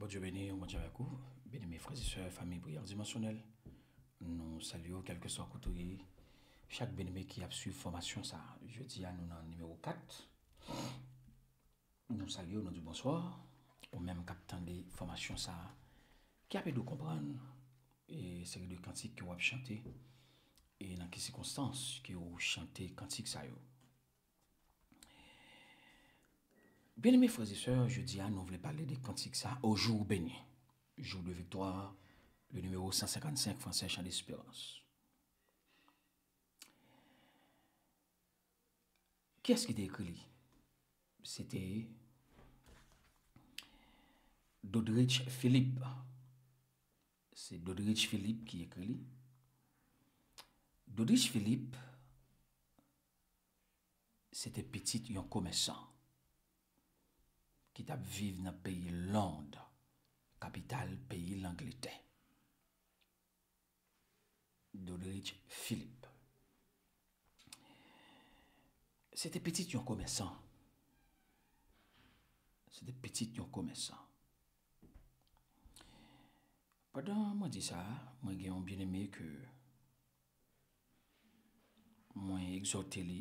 Bonjour Dieu béni, bon Dieu béni, béni mes frères et sœurs, famille, prière dimensionnelle. Nous saluons quel que soit couturier, chaque béni qui a suivi formation, ça. Je dis à nous dans numéro 4. Nous saluons, nous disons bonsoir, au même captant des formations, ça, qui a pu nous comprendre, et c'est le cantique que vous avez chanté, et dans quelles circonstances que vous chantez cantique, ça, yo. Bien-aimés frères et sœurs, je dis à nous voulons parler des cantiques ça au jour béni. Jour de victoire, le numéro 155 français champ d'espérance. quest ce qui était écrit C'était Dodrich Philippe. C'est Dodrich Philippe qui écrit. Dodrich Philippe, c'était petit, un commerçant. ki tap vive nan peyi Londe, kapital peyi l'Angleterre. Doudrich Philippe. Sete petite yon kome san. Sete petite yon kome san. Padan mwen di sa, mwen gen yon beneme ke mwen exote li,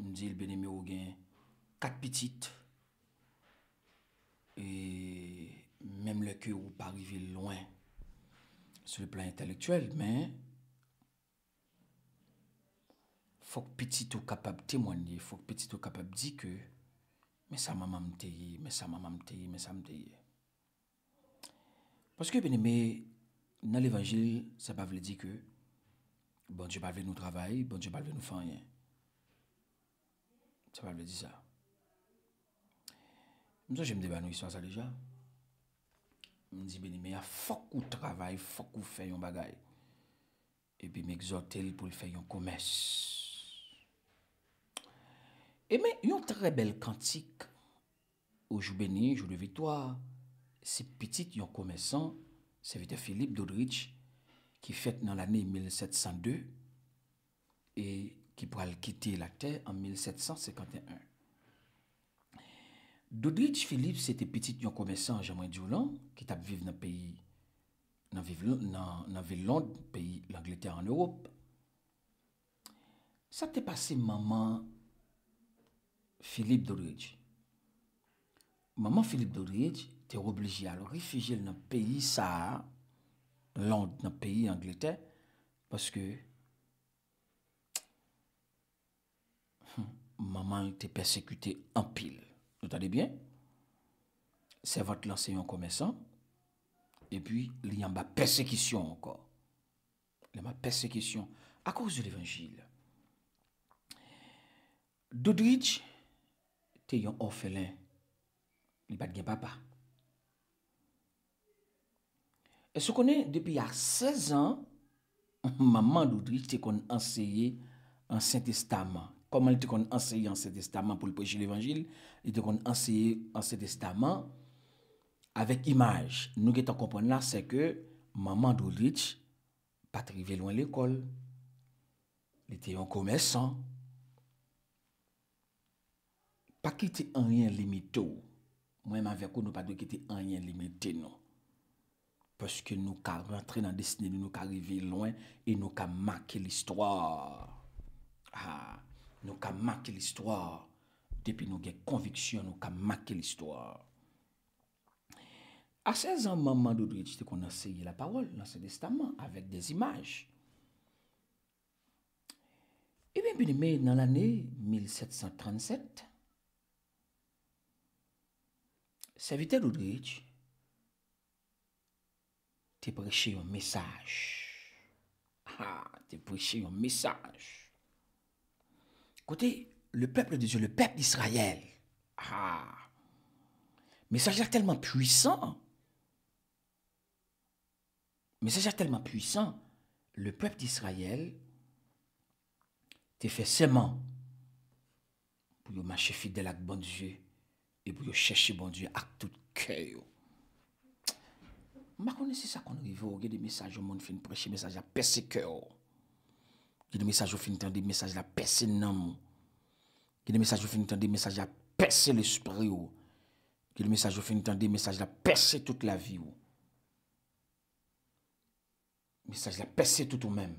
mwen di l beneme ou gen kat petite E mèm lè kè ou pa rive lòan sou lè plan intelektuel, mè, fòk piti tou kapab tèmwenye, fòk piti tou kapab di kè, mè sa mamam tèye, mè sa mamam tèye, mè sa mamam tèye. Pòs kè, bène, mè, nan l'évangil, sa pa vle di kè, bon, jè pa vle nou travay, bon, jè pa vle nou fanyen. Sa pa vle di sa. ça, j'aime débanouir sur ça déjà. Je dis, mais il y a ah, beaucoup de travail, fuck ou fait un bagay. Et puis, m'exhorter pour le faire un commerce. Et bien, il y a une très belle cantique. Au jour béni, jour de victoire. C'est petit, il y a un commerçant. C'est Philippe Dodrich qui fait dans l'année 1702 et qui pourra quitter la terre en 1751. Dodrej Filip se te petit yon komesan Jamwen Dioulan Ki tap vive nan peyi Nan vive lond peyi L'Angleterre an Europe Sa te pase maman Filip Dodrej Maman Filip Dodrej Te ou obligi alo Rifijel nan peyi sa Lond, nan peyi Angleterre Paske Maman te persekute An pil Vous entendez bien? C'est votre lenseignant commerçant. Et puis, il y a ma persécution encore. Il y a ma persécution à cause de l'évangile. Doudrich était un orphelin. Il a pas de papa. Et ce qu'on est depuis il y 16 ans, maman d'oudrich c'est qu'on en saint Testament, Koman lite kon ansye anse destaman pou l'pojil evanjil? Lite kon ansye anse destaman avèk imaj. Nou get an kompon la, se ke maman do litch patrive lwen l'ekol. Lite yon kome san. Pakite an ryen limitou. Mwen ma vekou nou patrive an ryen limité nou. Pèske nou ka rentre nan desine nou ka rive lwen e nou ka make l'histoire. Haa. Ah. Nou ka make l'histoire. Depi nou gen konviksyon, nou ka make l'histoire. A 16 an, maman Doudridj te konan seye la parol nan se destaman avèk des imaj. E bin bin imè nan l'anè 1737, se vitè Doudridj, te preche yon mesaj. Ha, ah, te preche yon mesaj. Écoutez, le peuple de Dieu, le peuple d'Israël. Ah, messager tellement puissant. messager tellement puissant. Le peuple d'Israël t'es fait seulement pour marcher fidèle à bon Dieu et pour chercher bon Dieu avec tout cœur. Je connais ça qu'on arrive, au y de des messages au monde, fin prêcher, message à percer cœur. Qui message au fin de temps des messages la percer non Quel message au fin de temps des messages la percer l'esprit. Qui oh. le message au fin de temps des messages la percer toute la vie. Oh. Message la percé tout au même.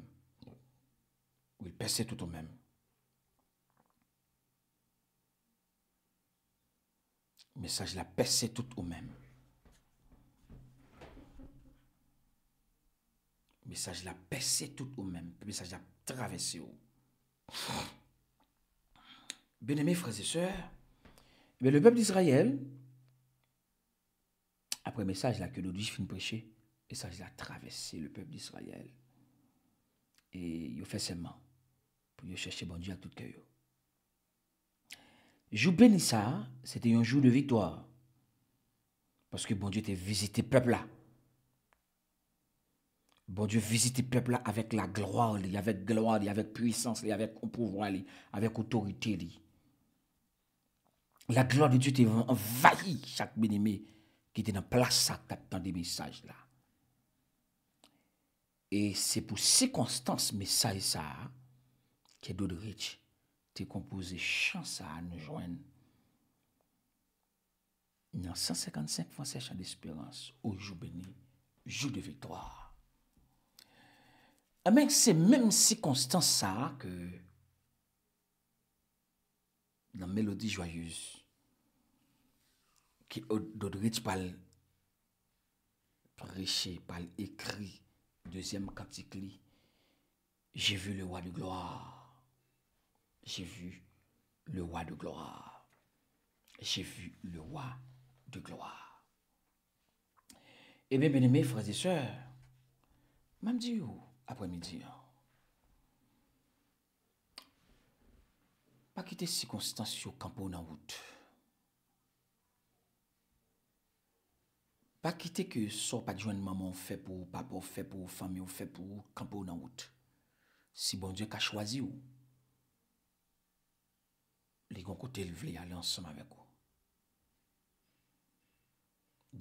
il percer tout au même. Message la percer tout au même. Message la percer tout au même. Message traversé. Bien-aimés frères et sœurs, mais eh le peuple d'Israël, après le message là que l'Odige finit prêcher, le message a traversé le peuple d'Israël. Et il fait seulement pour y chercher bon Dieu à tout cœur. Jour béni ça, c'était un jour de victoire. Parce que bon Dieu était visité peuple là. Bon Dieu, visite le peuple avec la gloire, avec gloire, avec puissance, avec pouvoir, avec autorité. La gloire de Dieu envahit chaque bien qui est dans la place dans des messages là. Et c'est pour circonstances, mais ça, et ça, que Riche t'a composé chance à nous joindre. Dans 155 français chants d'espérance au jour béni, jour de victoire c'est même circonstances ça que dans Mélodie Joyeuse, qui Audrich parle prêcher parle écrit, deuxième cantique, j'ai vu le roi de gloire. J'ai vu le roi de gloire. J'ai vu le roi de gloire. Eh bien, bien frères et sœurs, Même dit où? apwen midi an. Pa kite si konstans yo kampou nan wout. Pa kite ke sor pa djwen maman ou fe pou, papa ou fe pou, fami ou fe pou, kampou nan wout. Si bon diyo ka chwazi ou, li gon kote li vle a le ansan avek ou.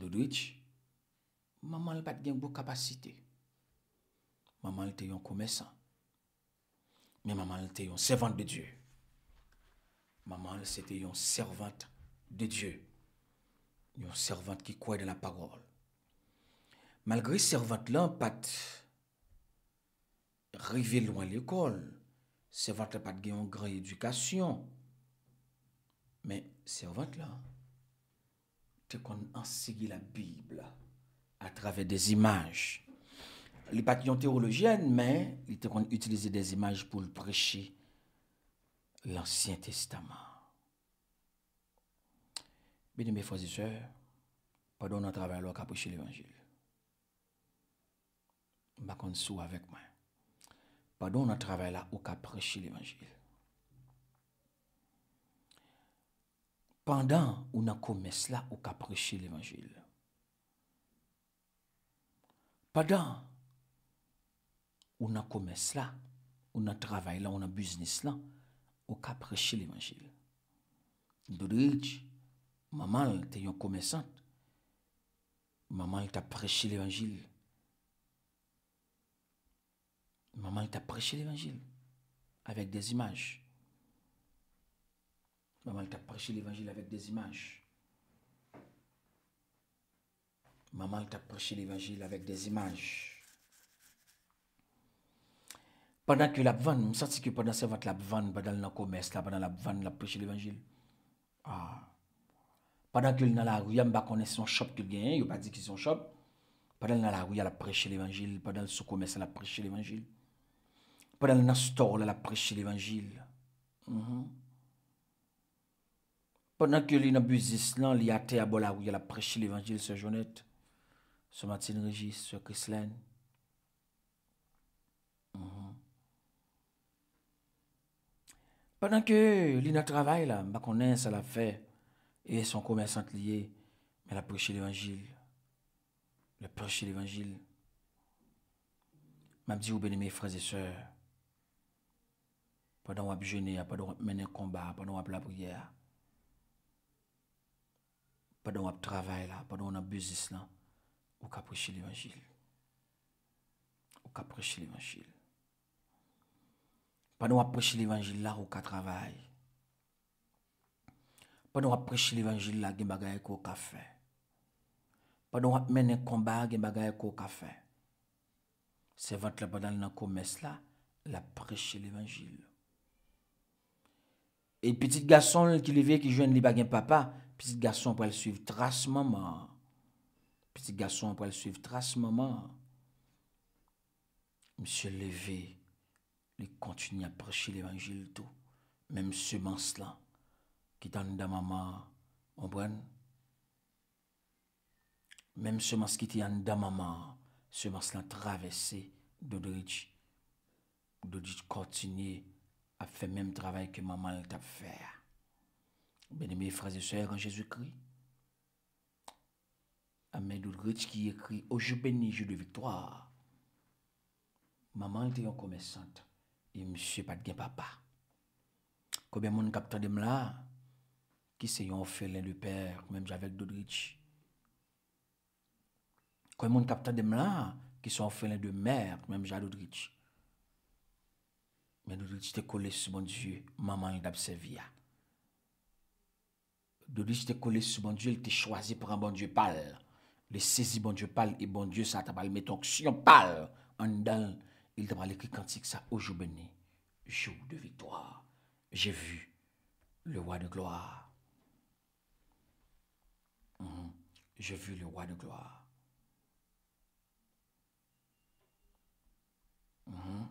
Dodwitch, maman li pat genk bou kapasite. Si bon diyo, Maman était un commerçant. Mais maman était une servante de Dieu. Maman, c'était une servante de Dieu. Une servante qui croit dans la parole. Malgré servante-là, pas arrivé loin l'école. Servante n'a pas de une grande éducation. Mais servante là, tu qu'on enseigner la Bible à travers des images les patrons théologiennes, mais ils ont utilisé des images pour prêcher l'Ancien Testament. Bien mes frères et sœurs, pardon notre travail là qu'à l'Évangile. Je ne suis avec moi. Pardon notre travail là au prêcher l'Évangile. Pendant On a comme là au qu'à prêcher l'Évangile. Pendant on a commerce là, on a travaillé là, on a business là, on a prêché l'évangile. Dodridge, maman était une commerçante. Maman t'a prêché l'évangile. Maman t'a prêché l'évangile avec des images. Maman t'a prêché l'évangile avec des images. Maman t'a prêché l'évangile avec des images. Pendant que la vente, je sens que pendant que la vente, pendant le commerce, pendant la vente, la prêche l'évangile. Ah. Pendant que dans la rue, je ne connais son shop qu'il gagne, il pas dit qu'il son shop. Pendant dans la rue, il a prêché l'évangile. Pendant le commerce, il a prêché l'évangile. Pendant le store, elle a prêché l'évangile. -hmm. Pendant que dans le business, il a été à la rue, elle a prêché l'évangile, ce jeunette ce Martine Régis, ce Chrislène. Padan ke li na travay la, bako nan sa la fe, e son kome a sant liye, men ap preche l'evangil. Men preche l'evangil. Mabdi ou ben eme fraze seur. Padan wap jene, padan wap menen komba, padan wap la brouyè. Padan wap travay la, padan wap bezis lan, wak ap preche l'evangil. Wak ap preche l'evangil. Pendant qu'on prêche l'évangile là, on travail, Pendant qu'on prêche l'évangile là, il a des bagages Pendant qu'on mène un combat, il a des bagages C'est votre pendant le commerce là, la prêche l'évangile. Et petit garçon qui levé qui jeune li bagen papa, petit garçon pour le suivre trace maman. Petit garçon pour le suivre trace maman. Monsieur levé il continue à prêcher l'évangile tout. Même semence là, qui t'en dans maman, comprenez? Même semence qui t'en dans maman, semence là traversé, d'Odrich. D'Odrich continue à faire même travail que maman t'a fait. Bien-aimés frères et sœurs en Jésus-Christ. amène d'Odrich qui écrit Au oh, jour béni, jour de victoire. Maman était en commerçante. E msye pat gen papa. Koube moun kapta dem la, ki se yon fèlè de pèr, mèm jè avèk Dodritch. Koube moun kapta dem la, ki se yon fèlè de mèr, mèm jè avèk Dodritch. Mèm Dodritch te kole sou bon Diyo, maman yon d'absevi ya. Dodritch te kole sou bon Diyo, el te chwazi pou an bon Diyo pal. Le sezi bon Diyo pal, e bon Diyo sa tabal. Metonk si yon pal, an dan... il t'a écrit quantique ça au jour béni, jour de victoire. J'ai vu le roi de gloire. Mhm. J'ai vu le roi de gloire. Mhm.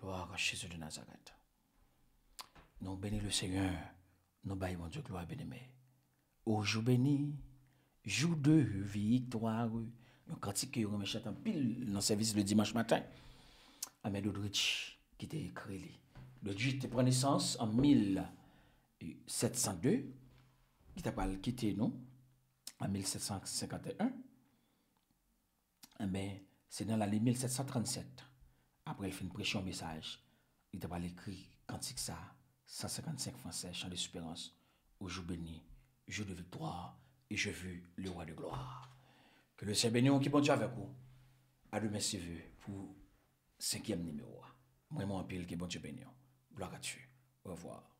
Gloire à Jésus de Nazareth. Nous bénis le Seigneur. Nous baillons Dieu gloire bien-aimé. Au jour béni, jour de victoire. Un cantique que nous chante en pile dans le service le dimanche matin. Ahmed Odrich qui t'a écrit. te prend naissance en 1702, qui t'a pas quitté non... en 1751. Mais c'est dans l'année 1737, après il fait une pression au message, il t'a pas écrit quantique ça, 155 français, chant d'espérance, au jour béni, jour de victoire, et je veux le roi de gloire. Que le Seigneur On qui bon Dieu avec vous. À demain, si vous, pour cinquième numéro. Moi, mon pile, qui est bon hein. Dieu bénisse. Bloque à tu. Au revoir.